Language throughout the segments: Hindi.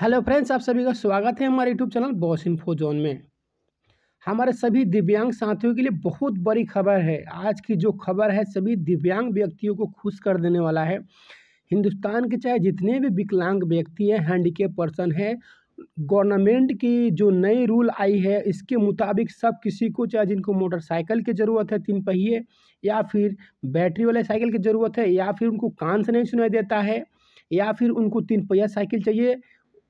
हेलो फ्रेंड्स आप सभी का स्वागत है हमारे YouTube channel boss info zone में हमारे सभी दिव्यांग साथियों के लिए बहुत बड़ी खबर है आज की जो खबर है सभी दिव्यांग व्यक्तियों को खुश कर देने वाला है हिंदुस्तान के चाहे जितने भी विकलांग व्यक्ति हैं हैंडीकेप पर्सन है गवर्नमेंट की जो नई रूल आई है इसके मुताबिक सब किसी को चाहे जिनको मोटरसाइकिल की ज़रूरत है तीन पहिए या फिर बैटरी वाले साइकिल की ज़रूरत है या फिर उनको कान से नहीं सुनाई देता है या फिर उनको तीन पहिया साइकिल चाहिए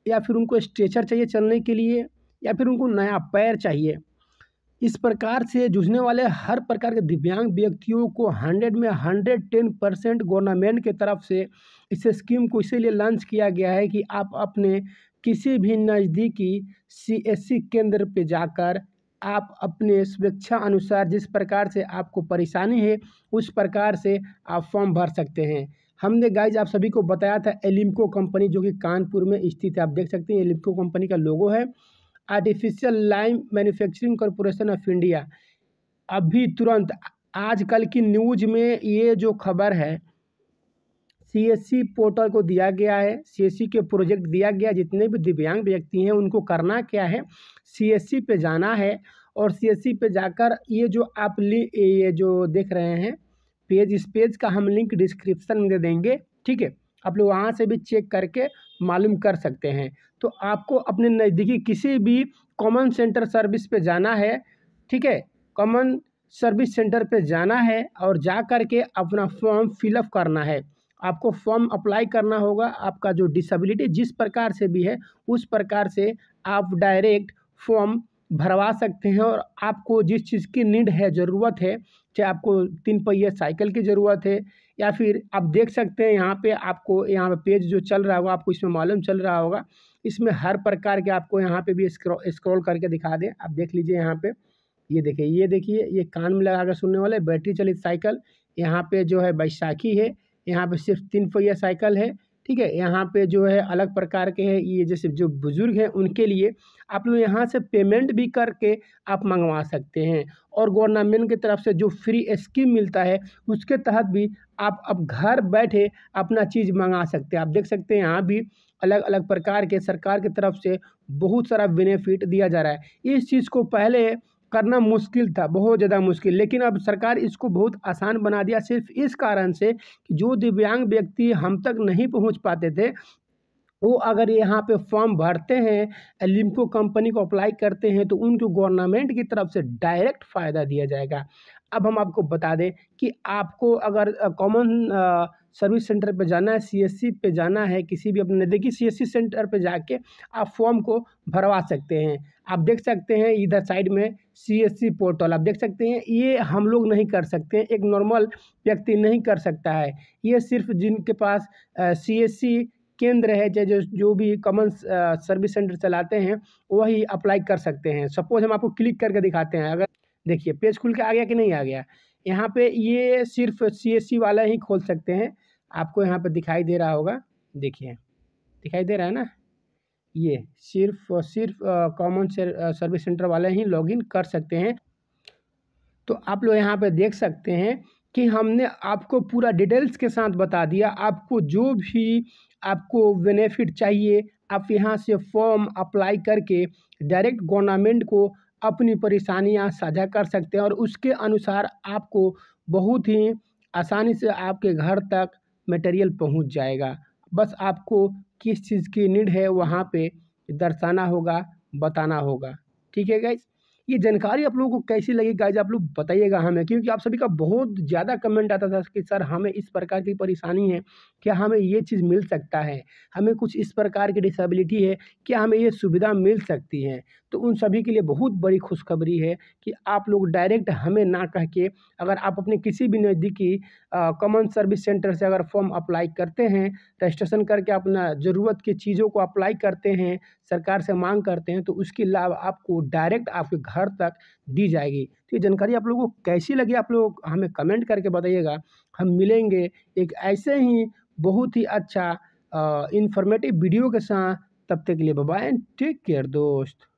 या फिर उनको स्ट्रेचर चाहिए चलने के लिए या फिर उनको नया पैर चाहिए इस प्रकार से जूझने वाले हर प्रकार के दिव्यांग व्यक्तियों को हंड्रेड में हंड्रेड टेन परसेंट गवर्नमेंट के तरफ से इस स्कीम को इसीलिए लॉन्च किया गया है कि आप अपने किसी भी नज़दीकी सीएससी केंद्र पर जाकर आप अपने स्वेच्छा अनुसार जिस प्रकार से आपको परेशानी है उस प्रकार से आप फॉर्म भर सकते हैं हमने गाइज आप सभी को बताया था एलिम्को कंपनी जो कि कानपुर में स्थित है आप देख सकते हैं एलिम्को कंपनी का लोगो है artificial limb manufacturing corporation of India अभी तुरंत आजकल की न्यूज में ये जो खबर है सीएससी पोर्टल को दिया गया है सीएससी के प्रोजेक्ट दिया गया जितने भी दिव्यांग व्यक्ति हैं उनको करना क्या है सीएससी पे जाना है और सीएससी पे जाकर ये जो आप ली ये जो देख रहे हैं पेज इस पेज का हम लिंक डिस्क्रिप्शन में दे देंगे ठीक है आप लोग वहाँ से भी चेक करके मालूम कर सकते हैं तो आपको अपने नज़दीकी किसी भी कॉमन सेंटर सर्विस पे जाना है ठीक है कॉमन सर्विस सेंटर पे जाना है और जा कर के अपना फॉर्म फिलअप करना है आपको फॉर्म अप्लाई करना होगा आपका जो डिसेबिलिटी जिस प्रकार से भी है उस प्रकार से आप डायरेक्ट फॉर्म भरवा सकते हैं और आपको जिस चीज़ की नीड है ज़रूरत है चाहे आपको तीन पहिए साइकिल की ज़रूरत है या फिर आप देख सकते हैं यहाँ पे आपको यहाँ पे पेज जो चल रहा होगा आपको इसमें मालूम चल रहा होगा इसमें हर प्रकार के आपको यहाँ पे भी स्क्रॉल स्क्रॉल करके दिखा दें आप देख लीजिए यहाँ पे ये देखिए ये देखिए ये कान में लगा कर सुनने वाले बैटरी चलित साइकिल यहाँ पर जो है बैसाखी है यहाँ पर सिर्फ तीन पहिया साइकिल है ठीक है यहाँ पे जो है अलग प्रकार के हैं ये जैसे जो बुज़ुर्ग हैं उनके लिए आप लोग यहाँ से पेमेंट भी करके आप मंगवा सकते हैं और गवर्नमेंट की तरफ से जो फ्री स्कीम मिलता है उसके तहत भी आप अब घर बैठे अपना चीज़ मंगा सकते हैं आप देख सकते हैं यहाँ भी अलग अलग प्रकार के सरकार की तरफ से बहुत सारा बेनिफिट दिया जा रहा है इस चीज़ को पहले करना मुश्किल था बहुत ज़्यादा मुश्किल लेकिन अब सरकार इसको बहुत आसान बना दिया सिर्फ इस कारण से कि जो दिव्यांग व्यक्ति हम तक नहीं पहुंच पाते थे वो अगर यहाँ पे फॉर्म भरते हैं लिम्को कंपनी को अप्लाई करते हैं तो उनको गवर्नमेंट की तरफ से डायरेक्ट फ़ायदा दिया जाएगा अब हम आपको बता दें कि आपको अगर कॉमन सर्विस सेंटर पे जाना है सीएससी पे जाना है किसी भी अपने नज़दीकी सीएससी सेंटर पे जाके आप फॉर्म को भरवा सकते हैं आप देख सकते हैं इधर साइड में सीएससी पोर्टल आप देख सकते हैं ये हम लोग नहीं कर सकते हैं एक नॉर्मल व्यक्ति नहीं कर सकता है ये सिर्फ जिनके पास सीएससी केंद्र है जो जो भी कॉमन सर्विस सेंटर चलाते हैं वही अप्लाई कर सकते हैं सपोज हम आपको क्लिक करके दिखाते हैं अगर देखिए पेज खुल के आ गया कि नहीं आ गया यहाँ पे ये सिर्फ सीएससी वाला ही खोल सकते हैं आपको यहाँ पे दिखाई दे रहा होगा देखिए दिखाई दे रहा है ना ये सिर्फ सिर्फ कॉमन सर्विस सेंटर वाले ही इन कर सकते हैं तो आप लोग यहाँ पे देख सकते हैं कि हमने आपको पूरा डिटेल्स के साथ बता दिया आपको जो भी आपको बेनिफिट चाहिए आप यहाँ से फॉर्म अप्लाई करके डायरेक्ट गवर्नमेंट को अपनी परेशानियाँ साझा कर सकते हैं और उसके अनुसार आपको बहुत ही आसानी से आपके घर तक मटेरियल पहुंच जाएगा बस आपको किस चीज़ की नीड है वहाँ पे दर्शाना होगा बताना होगा ठीक है गाइज ये जानकारी आप लोगों को कैसी लगी गाइज आप लोग बताइएगा हमें क्योंकि आप सभी का बहुत ज़्यादा कमेंट आता था कि सर हमें इस प्रकार की परेशानी है क्या हमें ये चीज़ मिल सकता है हमें कुछ इस प्रकार की डिसेबिलिटी है क्या हमें ये सुविधा मिल सकती है तो उन सभी के लिए बहुत बड़ी खुशखबरी है कि आप लोग डायरेक्ट हमें ना कह के अगर आप अपने किसी भी नज़दीकी कॉमन सर्विस सेंटर से अगर फॉर्म अप्लाई करते हैं रजिस्ट्रेशन करके अपना ज़रूरत की चीज़ों को अप्लाई करते हैं सरकार से मांग करते हैं तो उसकी लाभ आपको डायरेक्ट आपके घर घर तक दी जाएगी तो ये जानकारी आप लोगों को कैसी लगी आप लोग हमें कमेंट करके बताइएगा हम मिलेंगे एक ऐसे ही बहुत ही अच्छा इन्फॉर्मेटिव वीडियो के साथ तब तक के लिए बाय एंड टेक केयर दोस्त